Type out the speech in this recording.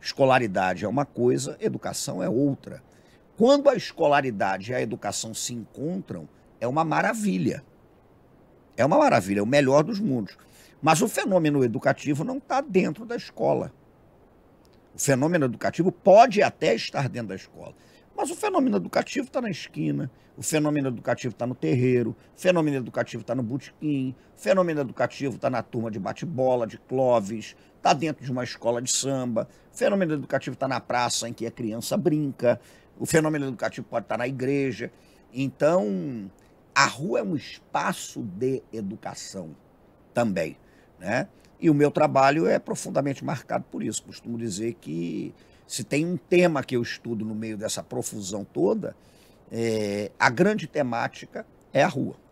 Escolaridade é uma coisa, educação é outra. Quando a escolaridade e a educação se encontram, é uma maravilha. É uma maravilha, é o melhor dos mundos. Mas o fenômeno educativo não está dentro da escola. O fenômeno educativo pode até estar dentro da escola. Mas o fenômeno educativo está na esquina, o fenômeno educativo está no terreiro, o fenômeno educativo está no botequim, o fenômeno educativo está na turma de bate-bola, de cloves, está dentro de uma escola de samba, o fenômeno educativo está na praça em que a criança brinca, o fenômeno educativo pode estar tá na igreja. Então, a rua é um espaço de educação também, né? E o meu trabalho é profundamente marcado por isso. Costumo dizer que se tem um tema que eu estudo no meio dessa profusão toda, é, a grande temática é a rua.